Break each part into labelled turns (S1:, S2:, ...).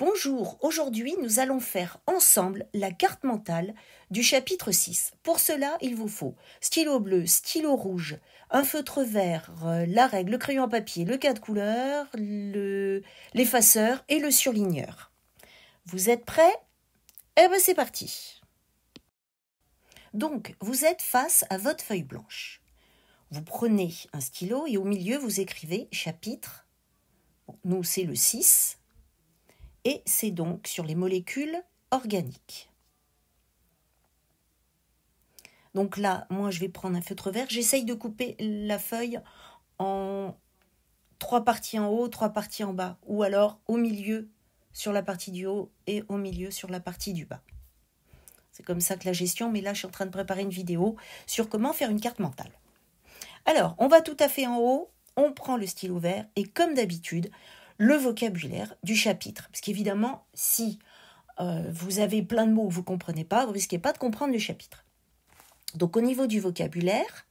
S1: Bonjour, aujourd'hui nous allons faire ensemble la carte mentale du chapitre 6. Pour cela, il vous faut stylo bleu, stylo rouge, un feutre vert, euh, la règle, le crayon à papier, le cas de couleur, l'effaceur et le surligneur. Vous êtes prêts Eh bien c'est parti Donc, vous êtes face à votre feuille blanche. Vous prenez un stylo et au milieu vous écrivez chapitre. Nous c'est le 6 et c'est donc sur les molécules organiques. Donc là, moi, je vais prendre un feutre vert. J'essaye de couper la feuille en trois parties en haut, trois parties en bas, ou alors au milieu sur la partie du haut et au milieu sur la partie du bas. C'est comme ça que la gestion, mais là, je suis en train de préparer une vidéo sur comment faire une carte mentale. Alors, on va tout à fait en haut, on prend le stylo vert, et comme d'habitude, le vocabulaire du chapitre. Parce qu'évidemment, si euh, vous avez plein de mots que vous ne comprenez pas, vous risquez pas de comprendre le chapitre. Donc au niveau du vocabulaire,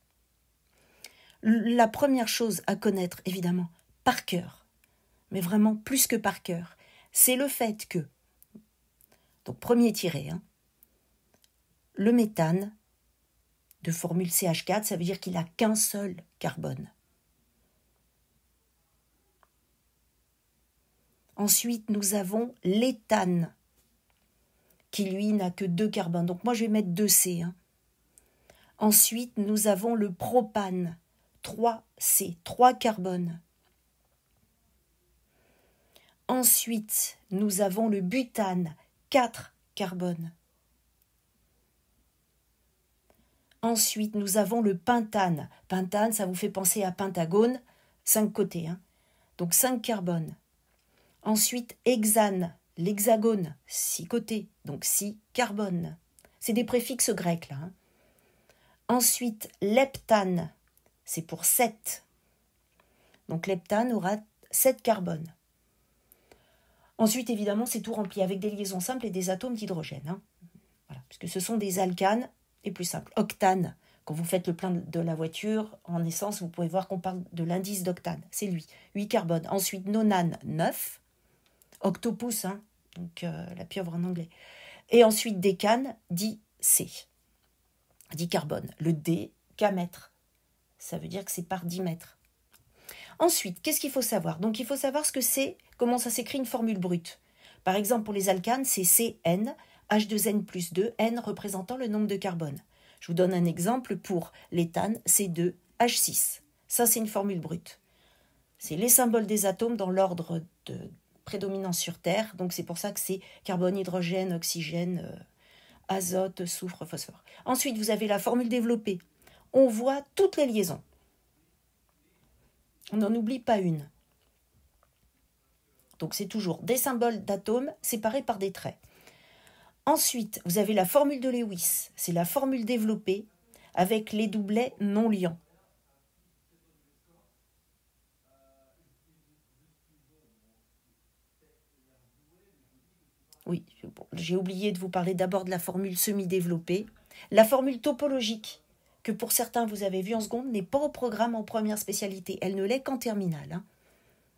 S1: la première chose à connaître, évidemment, par cœur, mais vraiment plus que par cœur, c'est le fait que, donc premier tiré, hein, le méthane de formule CH4, ça veut dire qu'il n'a qu'un seul carbone. Ensuite, nous avons l'éthane, qui lui n'a que deux carbones. Donc moi, je vais mettre deux C. Hein. Ensuite, nous avons le propane, 3 C, 3 carbones. Ensuite, nous avons le butane, 4 carbones. Ensuite, nous avons le pentane. Pentane, ça vous fait penser à pentagone, 5 côtés. Hein. Donc 5 carbones. Ensuite, hexane, l'hexagone, six côtés, donc six carbone. C'est des préfixes grecs là. Hein. Ensuite, leptane, c'est pour sept. Donc leptane aura sept carbones. Ensuite, évidemment, c'est tout rempli avec des liaisons simples et des atomes d'hydrogène. Hein. Voilà, puisque ce sont des alcanes et plus simples. Octane, quand vous faites le plein de la voiture en essence, vous pouvez voir qu'on parle de l'indice d'octane. C'est lui, 8 carbones. Ensuite, nonane, 9 octopus, hein, donc euh, la pieuvre en anglais. Et ensuite décane, dit C, dit carbone. Le D, km. Ça veut dire que c'est par 10 mètres. Ensuite, qu'est-ce qu'il faut savoir Donc il faut savoir ce que c'est, comment ça s'écrit une formule brute. Par exemple, pour les alcanes, c'est CN, H2N plus 2, N représentant le nombre de carbone. Je vous donne un exemple pour l'éthane, C2, H6. Ça, c'est une formule brute. C'est les symboles des atomes dans l'ordre de, prédominant sur Terre. Donc c'est pour ça que c'est carbone, hydrogène, oxygène, euh, azote, soufre, phosphore. Ensuite, vous avez la formule développée. On voit toutes les liaisons. On n'en oublie pas une. Donc c'est toujours des symboles d'atomes séparés par des traits. Ensuite, vous avez la formule de Lewis. C'est la formule développée avec les doublets non liants. Oui, j'ai oublié de vous parler d'abord de la formule semi-développée. La formule topologique, que pour certains vous avez vu en seconde, n'est pas au programme en première spécialité. Elle ne l'est qu'en terminale.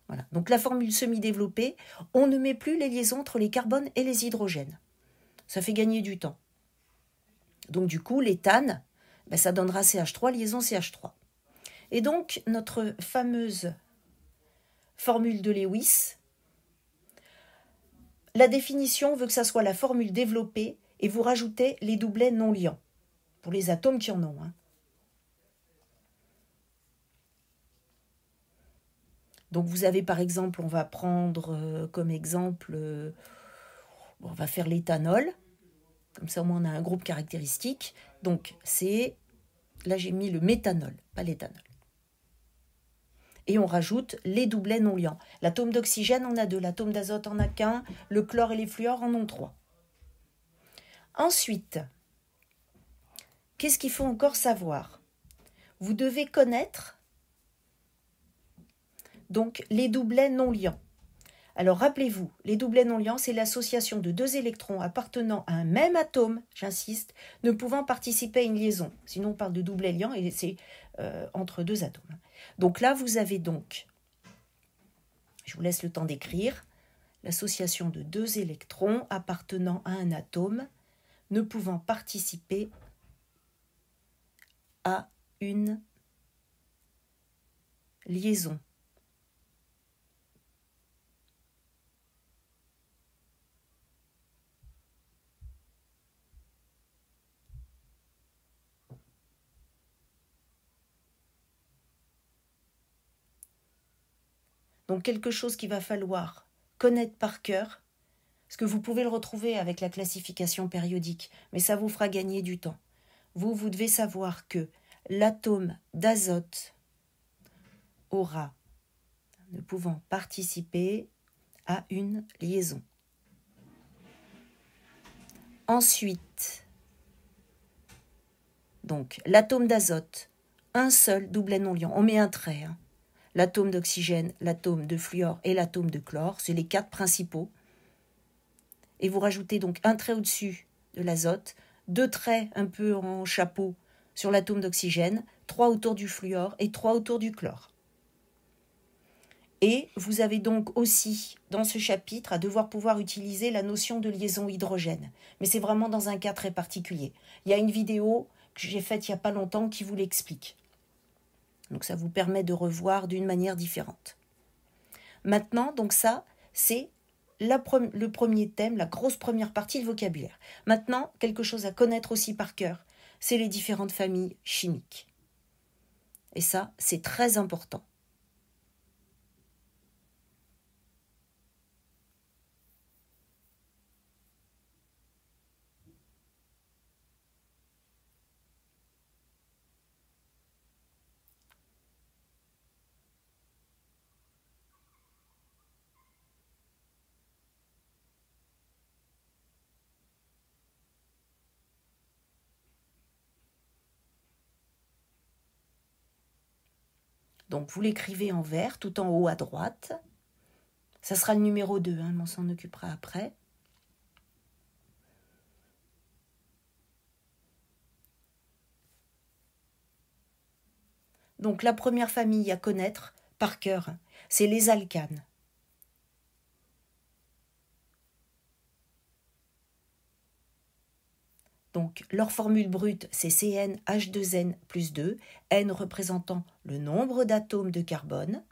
S1: Hein. Donc la formule semi-développée, on ne met plus les liaisons entre les carbones et les hydrogènes. Ça fait gagner du temps. Donc du coup, l'éthane, ben, ça donnera CH3, liaison CH3. Et donc, notre fameuse formule de Lewis, la définition veut que ça soit la formule développée et vous rajoutez les doublets non liants, pour les atomes qui en ont. Hein. Donc vous avez par exemple, on va prendre euh, comme exemple, euh, on va faire l'éthanol, comme ça au moins on a un groupe caractéristique. Donc c'est, là j'ai mis le méthanol, pas l'éthanol et on rajoute les doublets non liants. L'atome d'oxygène en a deux, l'atome d'azote en a qu'un, le chlore et les fluores en ont trois. Ensuite, qu'est-ce qu'il faut encore savoir Vous devez connaître donc les doublets non liants. Alors rappelez-vous, les doublets non liants, c'est l'association de deux électrons appartenant à un même atome, j'insiste, ne pouvant participer à une liaison. Sinon on parle de doublets liants et c'est euh, entre deux atomes. Donc là, vous avez donc, je vous laisse le temps d'écrire, l'association de deux électrons appartenant à un atome ne pouvant participer à une liaison. Donc quelque chose qu'il va falloir connaître par cœur, parce que vous pouvez le retrouver avec la classification périodique, mais ça vous fera gagner du temps. Vous, vous devez savoir que l'atome d'azote aura, ne pouvant participer à une liaison. Ensuite, donc l'atome d'azote, un seul doublet non liant. On met un trait. Hein l'atome d'oxygène, l'atome de fluor et l'atome de chlore, c'est les quatre principaux. Et vous rajoutez donc un trait au-dessus de l'azote, deux traits un peu en chapeau sur l'atome d'oxygène, trois autour du fluor et trois autour du chlore. Et vous avez donc aussi, dans ce chapitre, à devoir pouvoir utiliser la notion de liaison hydrogène. Mais c'est vraiment dans un cas très particulier. Il y a une vidéo que j'ai faite il n'y a pas longtemps qui vous l'explique. Donc ça vous permet de revoir d'une manière différente. Maintenant, donc ça, c'est le premier thème, la grosse première partie, du vocabulaire. Maintenant, quelque chose à connaître aussi par cœur, c'est les différentes familles chimiques. Et ça, c'est très important. Donc vous l'écrivez en vert tout en haut à droite. Ça sera le numéro 2, hein, on s'en occupera après. Donc la première famille à connaître par cœur, c'est les alcanes. Donc leur formule brute, c'est CnH2n plus 2, n représentant le nombre d'atomes de carbone.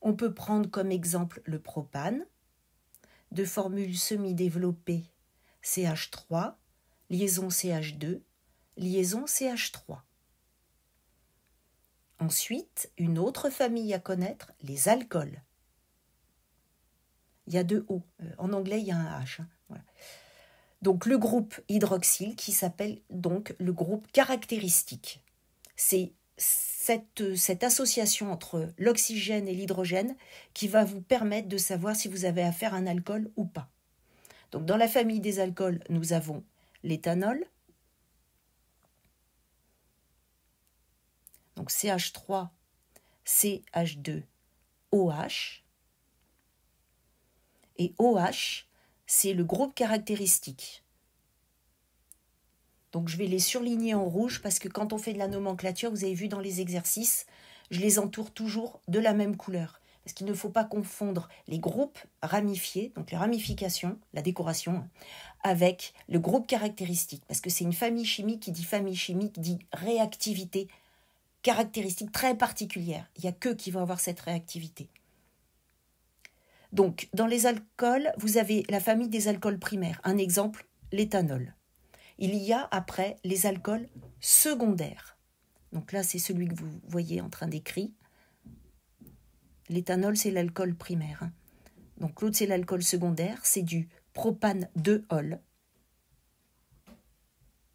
S1: On peut prendre comme exemple le propane, de formule semi-développée CH3, liaison CH2, liaison CH3. Ensuite, une autre famille à connaître, les alcools. Il y a deux O. Euh, en anglais, il y a un H. Hein, donc le groupe hydroxyle qui s'appelle donc le groupe caractéristique. C'est cette, cette, association entre l'oxygène et l'hydrogène qui va vous permettre de savoir si vous avez affaire à un alcool ou pas. Donc dans la famille des alcools, nous avons l'éthanol, donc CH3, CH2, OH. Et OH, c'est le groupe caractéristique. Donc je vais les surligner en rouge parce que quand on fait de la nomenclature, vous avez vu dans les exercices, je les entoure toujours de la même couleur. Parce qu'il ne faut pas confondre les groupes ramifiés, donc les ramifications, la décoration, hein, avec le groupe caractéristique. Parce que c'est une famille chimique qui dit famille chimique, dit réactivité, caractéristique très particulière. Il n'y a que qui vont avoir cette réactivité. Donc, dans les alcools, vous avez la famille des alcools primaires. Un exemple, l'éthanol. Il y a après les alcools secondaires. Donc là, c'est celui que vous voyez en train d'écrire. L'éthanol, c'est l'alcool primaire. Hein. Donc l'autre, c'est l'alcool secondaire, c'est du propane 2-ol,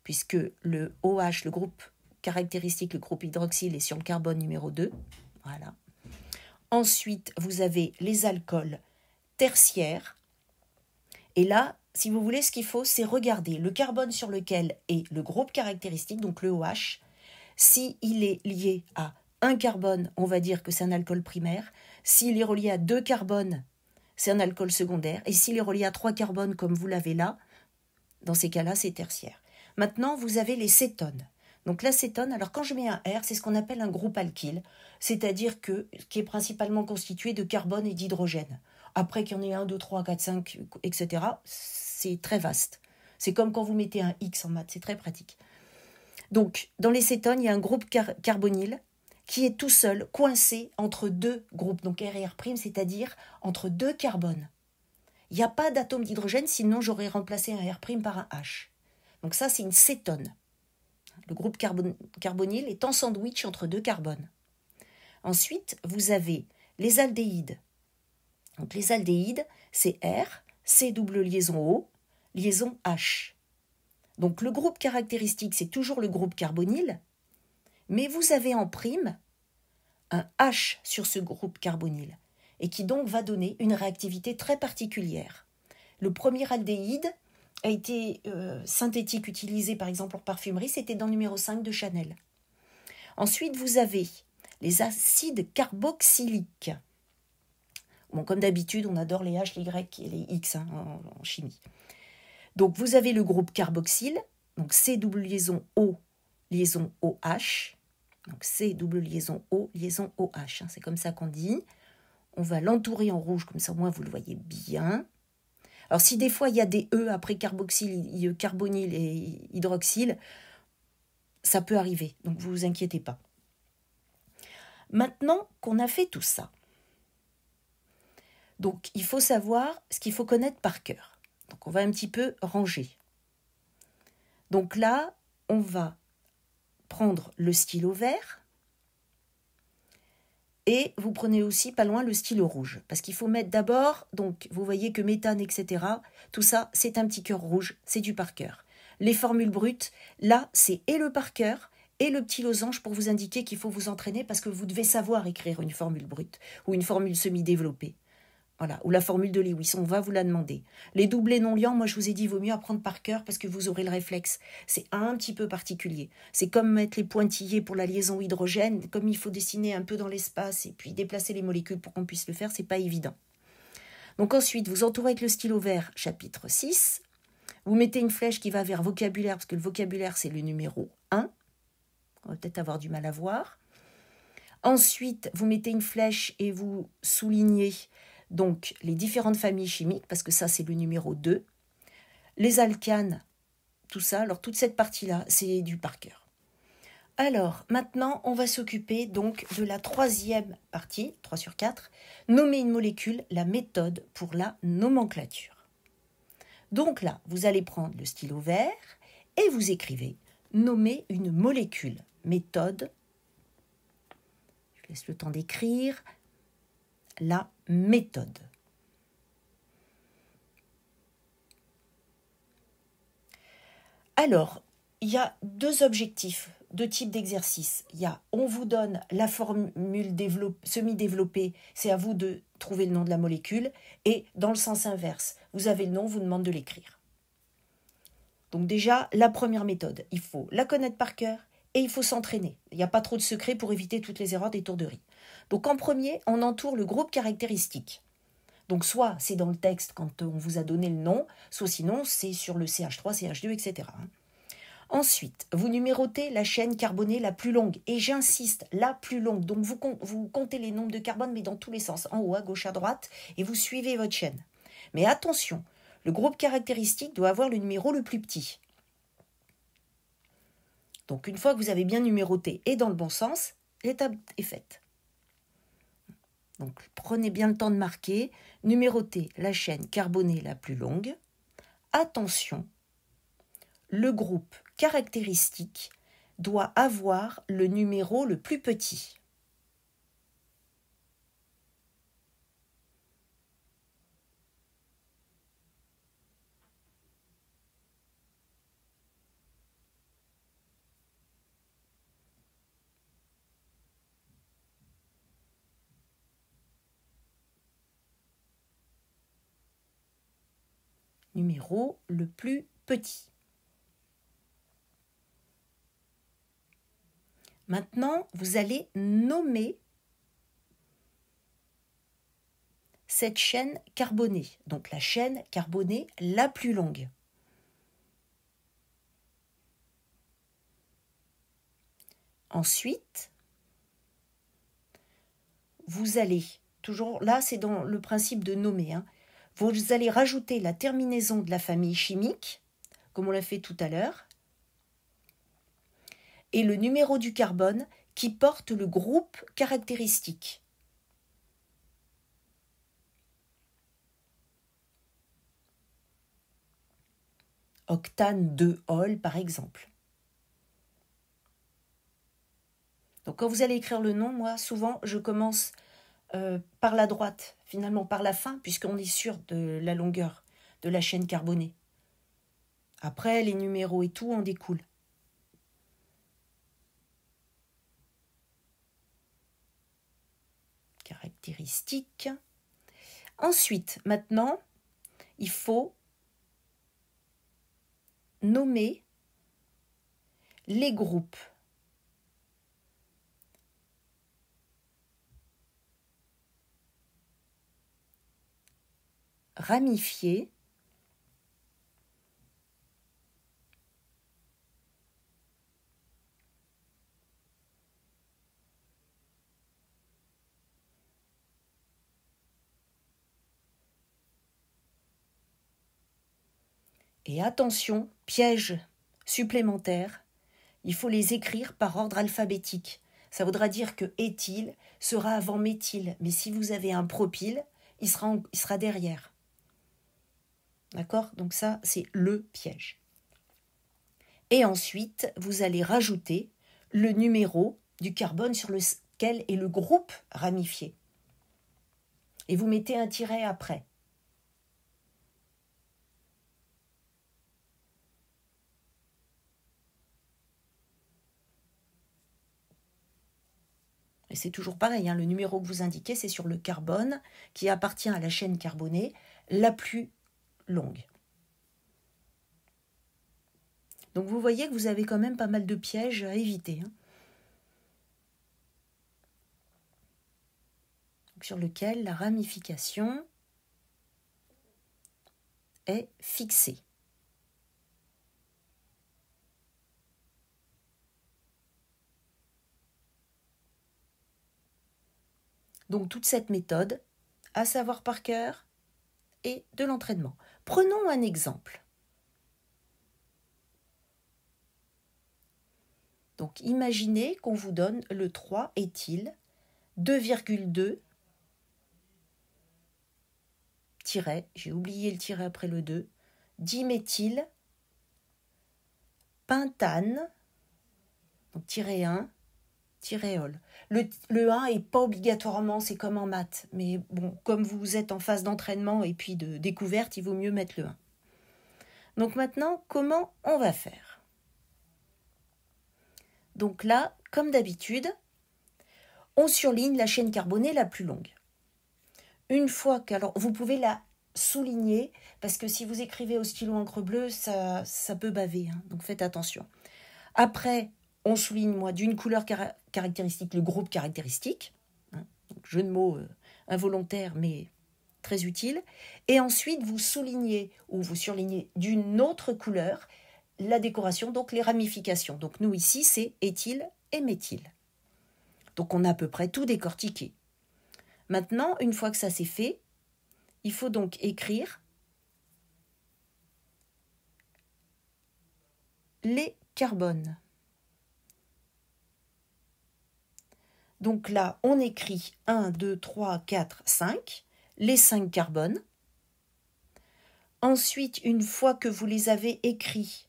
S1: puisque le OH, le groupe caractéristique, le groupe hydroxyle est sur le carbone numéro 2. Voilà. Ensuite, vous avez les alcools tertiaire. Et là, si vous voulez, ce qu'il faut, c'est regarder le carbone sur lequel est le groupe caractéristique, donc le OH, s'il est lié à un carbone, on va dire que c'est un alcool primaire, s'il est relié à deux carbones, c'est un alcool secondaire, et s'il est relié à trois carbones, comme vous l'avez là, dans ces cas-là, c'est tertiaire. Maintenant, vous avez les cétones. Donc la cétone, alors quand je mets un R, c'est ce qu'on appelle un groupe alkyle, c'est-à-dire que qui est principalement constitué de carbone et d'hydrogène. Après qu'il y en ait un, deux, trois, quatre, cinq, etc., c'est très vaste. C'est comme quand vous mettez un X en maths, c'est très pratique. Donc, dans les cétones, il y a un groupe carbonyl qui est tout seul, coincé entre deux groupes, donc R et R', c'est-à-dire entre deux carbones. Il n'y a pas d'atome d'hydrogène, sinon j'aurais remplacé un R' par un H. Donc ça, c'est une cétone. Le groupe carbonyl est en sandwich entre deux carbones. Ensuite, vous avez les aldéhydes, donc les aldéhydes, c'est R, C double liaison O, liaison H. Donc le groupe caractéristique, c'est toujours le groupe carbonyl, mais vous avez en prime un H sur ce groupe carbonyl et qui donc va donner une réactivité très particulière. Le premier aldéhyde a été euh, synthétique utilisé par exemple en parfumerie, c'était dans le numéro 5 de Chanel. Ensuite, vous avez les acides carboxyliques comme d'habitude, on adore les H, les Y et les X hein, en, chimie. Donc vous avez le groupe carboxyle, donc C double liaison O, liaison OH. Donc C double liaison O, liaison OH. c'est comme ça qu'on dit. On va l'entourer en rouge, comme ça au moins vous le voyez bien. Alors si des fois il y a des E après carboxyle, euh, carbonyle et hydroxyle, ça peut arriver, donc vous vous inquiétez pas. Maintenant qu'on a fait tout ça, donc il faut savoir ce qu'il faut connaître par cœur. Donc on va un petit peu ranger. Donc là, on va prendre le stylo vert et vous prenez aussi pas loin le stylo rouge parce qu'il faut mettre d'abord, donc vous voyez que méthane, etc., tout ça c'est un petit cœur rouge, c'est du par cœur. Les formules brutes, là c'est et le par cœur et le petit losange pour vous indiquer qu'il faut vous entraîner parce que vous devez savoir écrire une formule brute ou une formule semi-développée. Voilà, ou la formule de Lewis, on va vous la demander. Les doublés non liants, moi je vous ai dit, vaut mieux apprendre par cœur parce que vous aurez le réflexe. C'est un petit peu particulier. C'est comme mettre les pointillés pour la liaison hydrogène, comme il faut dessiner un peu dans l'espace et puis déplacer les molécules pour qu'on puisse le faire, c'est pas évident. Donc ensuite, vous entourez avec le stylo vert, chapitre 6. Vous mettez une flèche qui va vers vocabulaire, parce que le vocabulaire, c'est le numéro 1. On va peut-être avoir du mal à voir. Ensuite, vous mettez une flèche et vous soulignez donc les différentes familles chimiques, parce que ça c'est le numéro 2, les alcanes, tout ça, alors toute cette partie-là, c'est du par cœur. Alors, maintenant, on va s'occuper donc de la troisième partie, 3 sur 4, nommer une molécule, la méthode pour la nomenclature. Donc là, vous allez prendre le stylo vert et vous écrivez nommer une molécule, méthode, je laisse le temps d'écrire, la méthode. Alors, il y a deux objectifs, deux types d'exercices. Il y a on vous donne la formule semi-développée, c'est à vous de trouver le nom de la molécule, et dans le sens inverse, vous avez le nom, vous demande de l'écrire. Donc déjà, la première méthode, il faut la connaître par cœur et il faut s'entraîner. Il n'y a pas trop de secrets pour éviter toutes les erreurs des tourderies. Donc en premier, on entoure le groupe caractéristique. Donc soit c'est dans le texte quand euh, on vous a donné le nom, soit sinon c'est sur le CH3, CH2, etc. Ensuite, vous numérotez la chaîne carbonée la plus longue. Et j'insiste, la plus longue. Donc vous, vous comptez les nombres de carbone, mais dans tous les sens, en haut, à gauche, à droite, et vous suivez votre chaîne. Mais attention, le groupe caractéristique doit avoir le numéro le plus petit. Donc une fois que vous avez bien numéroté et dans le bon sens, l'étape est faite. Donc prenez bien le temps de marquer, numérotez la chaîne carbonée la plus longue. Attention, le groupe caractéristique doit avoir le numéro le plus petit. numéro le plus petit. Maintenant, vous allez nommer cette chaîne carbonée, donc la chaîne carbonée la plus longue. Ensuite, vous allez, toujours là c'est dans le principe de nommer, hein, vous allez rajouter la terminaison de la famille chimique, comme on l'a fait tout à l'heure, et le numéro du carbone qui porte le groupe caractéristique. Octane 2 ol, par exemple. Donc quand vous allez écrire le nom, moi souvent je commence euh, par la droite, finalement par la fin, puisqu'on est sûr de la longueur de la chaîne carbonée. Après, les numéros et tout en découlent. Caractéristiques. Ensuite, maintenant, il faut nommer les groupes ramifié. Et attention, piège supplémentaire, il faut les écrire par ordre alphabétique. Ça voudra dire que éthyle sera avant méthyle, mais si vous avez un propyle, il sera, il sera derrière. D'accord Donc ça, c'est le piège. Et ensuite, vous allez rajouter le numéro du carbone sur lequel est le groupe ramifié. Et vous mettez un tiret après. Et c'est toujours pareil, hein, le numéro que vous indiquez, c'est sur le carbone qui appartient à la chaîne carbonée la plus longue. Donc vous voyez que vous avez quand même pas mal de pièges à éviter. Hein. sur lequel la ramification est fixée. Donc toute cette méthode, à savoir par cœur et de l'entraînement. Prenons un exemple. Donc imaginez qu'on vous donne le 3 il 2,2 tiret, j'ai oublié le tiret après le 2, diméthyl pentane, donc tiret 1, le, le 1 est pas obligatoirement, c'est comme en maths, mais bon, comme vous êtes en phase d'entraînement et puis de découverte, il vaut mieux mettre le 1. Donc maintenant, comment on va faire Donc là, comme d'habitude, on surligne la chaîne carbonée la plus longue. Une fois que, alors, vous pouvez la souligner, parce que si vous écrivez au stylo encre bleu, ça, ça peut baver, hein. donc faites attention. Après, on souligne, moi, d'une couleur caractéristique le groupe caractéristique. Hein, jeu de mots euh, involontaire, mais très utile. Et ensuite, vous soulignez ou vous surlignez d'une autre couleur la décoration, donc les ramifications. Donc nous, ici, c'est il et méthyle. Donc on a à peu près tout décortiqué. Maintenant, une fois que ça c'est fait, il faut donc écrire les carbones. Donc là, on écrit 1, 2, 3, 4, 5, les 5 carbones. Ensuite, une fois que vous les avez écrits,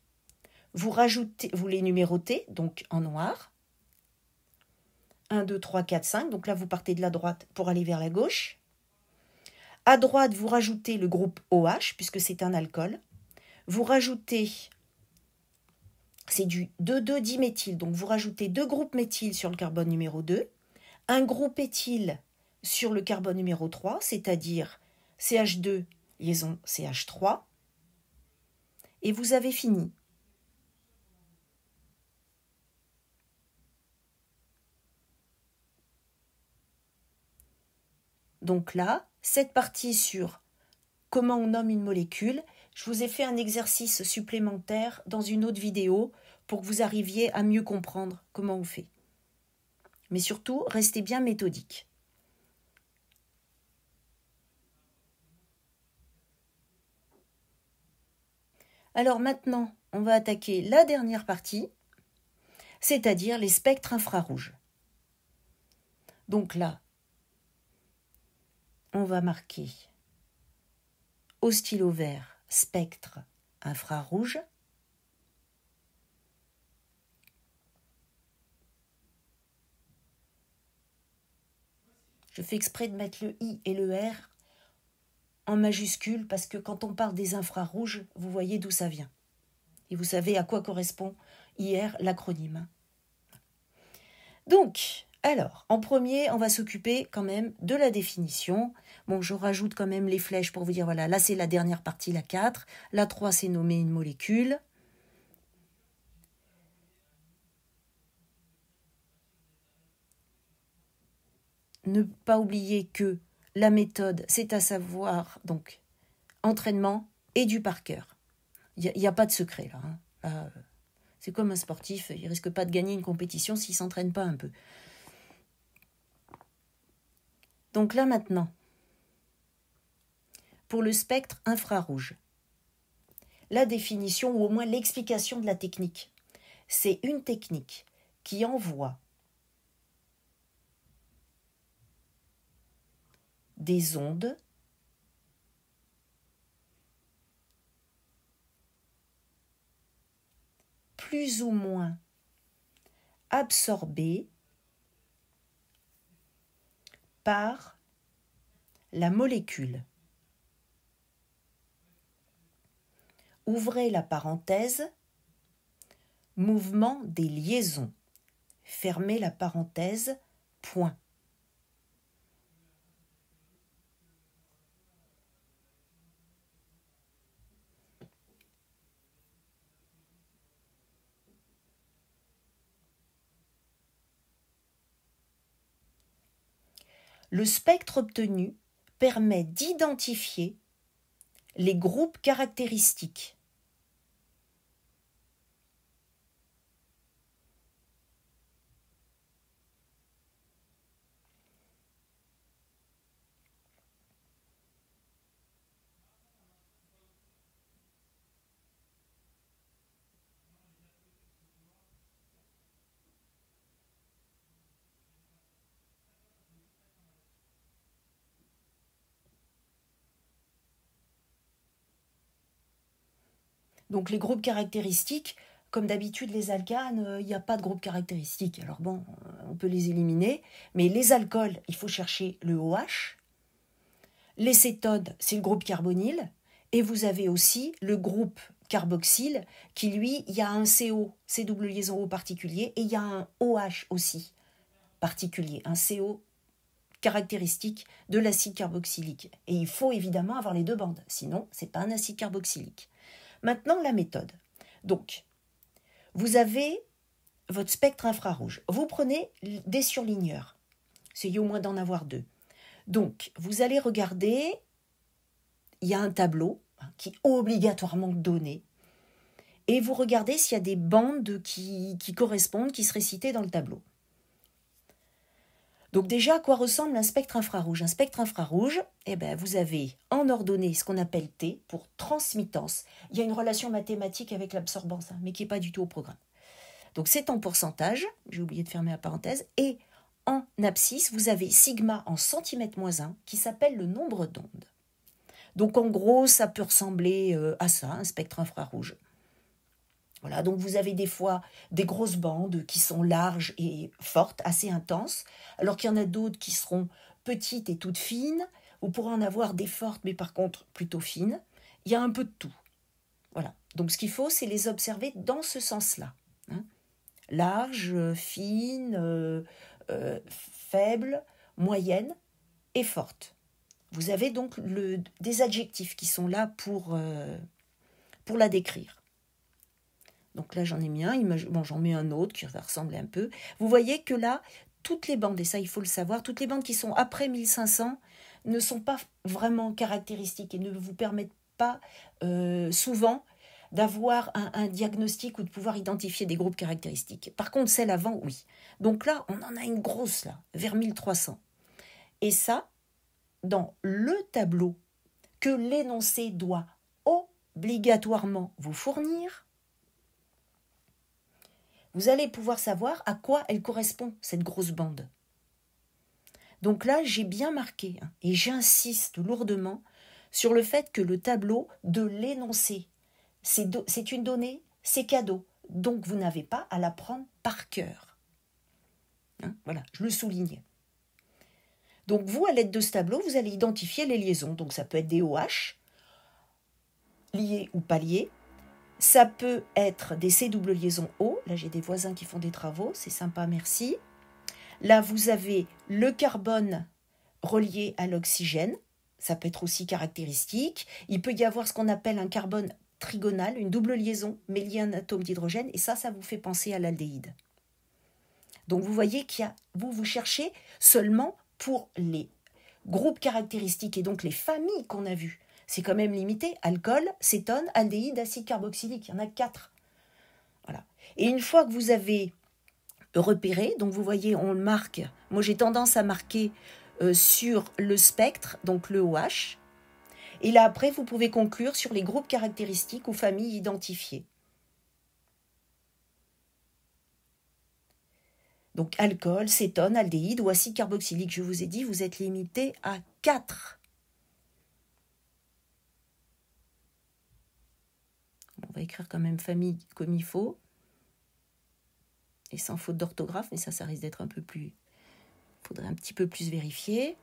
S1: vous, rajoutez, vous les numérotez, donc en noir. 1, 2, 3, 4, 5. Donc là, vous partez de la droite pour aller vers la gauche. À droite, vous rajoutez le groupe OH, puisque c'est un alcool. Vous rajoutez, c'est du 22 diméthyl donc vous rajoutez deux groupes méthyl sur le carbone numéro 2. Un groupe éthyle sur le carbone numéro 3, c'est-à-dire CH2 liaison CH3, et vous avez fini. Donc là, cette partie sur comment on nomme une molécule, je vous ai fait un exercice supplémentaire dans une autre vidéo pour que vous arriviez à mieux comprendre comment on fait mais surtout restez bien méthodique. Alors maintenant, on va attaquer la dernière partie, c'est-à-dire les spectres infrarouges. Donc là, on va marquer au stylo vert spectre infrarouge Je fais exprès de mettre le I et le R en majuscule parce que quand on parle des infrarouges, vous voyez d'où ça vient. Et vous savez à quoi correspond IR, l'acronyme. Donc, alors, en premier, on va s'occuper quand même de la définition. Bon, je rajoute quand même les flèches pour vous dire, voilà, là c'est la dernière partie, la 4. La 3, c'est nommer une molécule. ne pas oublier que la méthode, c'est à savoir donc entraînement et du par cœur. Il n'y a, pas de secret là. Hein. Euh, c'est comme un sportif, il risque pas de gagner une compétition s'il s'entraîne pas un peu. Donc là maintenant, pour le spectre infrarouge, la définition ou au moins l'explication de la technique, c'est une technique qui envoie des ondes plus ou moins absorbées par la molécule. Ouvrez la parenthèse, mouvement des liaisons. Fermez la parenthèse, point. le spectre obtenu permet d'identifier les groupes caractéristiques Donc les groupes caractéristiques, comme d'habitude les alcanes, il euh, n'y a pas de groupe caractéristique. Alors bon, euh, on peut les éliminer. Mais les alcools, il faut chercher le OH. Les cétodes, c'est le groupe carbonyl. Et vous avez aussi le groupe carboxyle, qui lui, il y a un CO, C double liaison O particulier, et il y a un OH aussi particulier, un CO caractéristique de l'acide carboxylique. Et il faut évidemment avoir les deux bandes, sinon c'est pas un acide carboxylique. Maintenant, la méthode. Donc, vous avez votre spectre infrarouge. Vous prenez des surligneurs. Essayez au moins d'en avoir deux. Donc, vous allez regarder, il y a un tableau hein, qui est obligatoirement donné, et vous regardez s'il y a des bandes qui, correspondent, qui seraient citées dans le tableau. Donc déjà, à quoi ressemble un spectre infrarouge Un spectre infrarouge, eh ben, vous avez en ordonnée ce qu'on appelle T pour transmittance. Il y a une relation mathématique avec l'absorbance, hein, mais qui n'est pas du tout au programme. Donc c'est en pourcentage, j'ai oublié de fermer la parenthèse, et en abscisse, vous avez sigma en centimètre moins 1 qui s'appelle le nombre d'ondes. Donc en gros, ça peut ressembler euh, à ça, un spectre infrarouge. Voilà, donc vous avez des fois des grosses bandes qui sont larges et fortes, assez intenses, alors qu'il y en a d'autres qui seront petites et toutes fines. ou pour en avoir des fortes, mais par contre plutôt fines. Il y a un peu de tout. Voilà. Donc ce qu'il faut, c'est les observer dans ce sens-là. Hein. Large, fine, euh, euh, faible, moyenne et forte. Vous avez donc des adjectifs qui sont là pour, euh, pour la décrire. Donc là, j'en ai mis un, j'en mets un autre qui va ressembler un peu. Vous voyez que là, toutes les bandes, et ça il faut le savoir, toutes les bandes qui sont après 1500 ne sont pas vraiment caractéristiques et ne vous permettent pas euh, souvent d'avoir un, diagnostic ou de pouvoir identifier des groupes caractéristiques. Par contre, celles avant, oui. Donc là, on en a une grosse, là, vers 1300. Et ça, dans le tableau que l'énoncé doit obligatoirement vous fournir, vous allez pouvoir savoir à quoi elle correspond, cette grosse bande. Donc là, j'ai bien marqué, hein, et j'insiste lourdement, sur le fait que le tableau de l'énoncé, c'est une donnée, c'est cadeau, donc vous n'avez pas à la prendre par cœur. Hein, voilà, je le souligne. Donc vous, à l'aide de ce tableau, vous allez identifier les liaisons. Donc ça peut être des OH, liés ou pas liés, ça peut être des C double liaisons O. Là, j'ai des voisins qui font des travaux. C'est sympa, merci. Là, vous avez le carbone relié à l'oxygène. Ça peut être aussi caractéristique. Il peut y avoir ce qu'on appelle un carbone trigonal, une double liaison, mais liée à un atome d'hydrogène. Et ça, ça vous fait penser à l'aldéhyde. Donc, vous voyez qu'il vous, vous cherchez seulement pour les groupes caractéristiques et donc les familles qu'on a vues c'est quand même limité. Alcool, cétone, aldéhyde, acide carboxylique, il y en a quatre. Voilà. Et une fois que vous avez repéré, donc vous voyez, on le marque. Moi, j'ai tendance à marquer euh, sur le spectre, donc le OH. Et là, après, vous pouvez conclure sur les groupes caractéristiques ou familles identifiées. Donc alcool, cétone, aldéhyde ou acide carboxylique, je vous ai dit, vous êtes limité à 4. écrire quand même famille comme il faut. Et sans faute d'orthographe, mais ça, ça risque d'être un peu plus. faudrait un petit peu plus vérifier.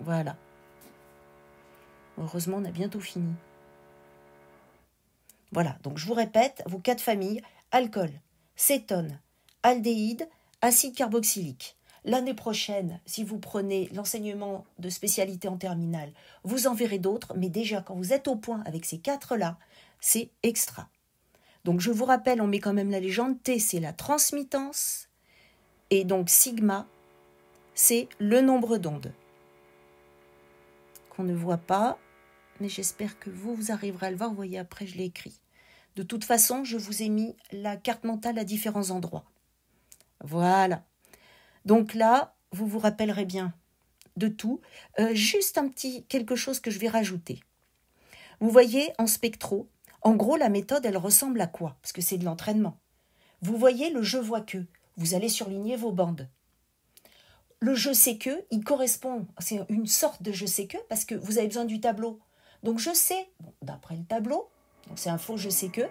S1: Voilà. Heureusement, on a bientôt fini. Voilà, donc je vous répète, vos quatre familles, alcool, cétone, aldéhyde, acide carboxylique. L'année prochaine, si vous prenez l'enseignement de spécialité en terminale, vous en verrez d'autres, mais déjà quand vous êtes au point avec ces quatre-là, c'est extra. Donc je vous rappelle, on met quand même la légende, T c'est la transmittance, et donc sigma, c'est le nombre d'ondes. Qu'on ne voit pas, mais j'espère que vous, vous arriverez à le voir, vous voyez après je l'ai écrit. De toute façon, je vous ai mis la carte mentale à différents endroits. Voilà. Donc là, vous vous rappellerez bien de tout. Euh, juste un petit quelque chose que je vais rajouter. Vous voyez en spectro, en gros, la méthode, elle ressemble à quoi Parce que c'est de l'entraînement. Vous voyez le je vois que. Vous allez surligner vos bandes. Le je sais que, il correspond, c'est une sorte de je sais que, parce que vous avez besoin du tableau. Donc je sais, d'après le tableau, c'est un faux je sais que,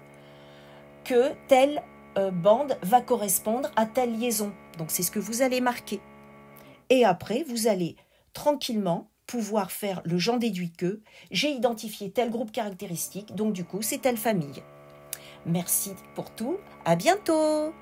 S1: que tel euh, bande va correspondre à telle liaison. Donc c'est ce que vous allez marquer. Et après, vous allez tranquillement pouvoir faire le j'en déduit que j'ai identifié tel groupe caractéristique, donc du coup c'est telle famille. Merci pour tout, à bientôt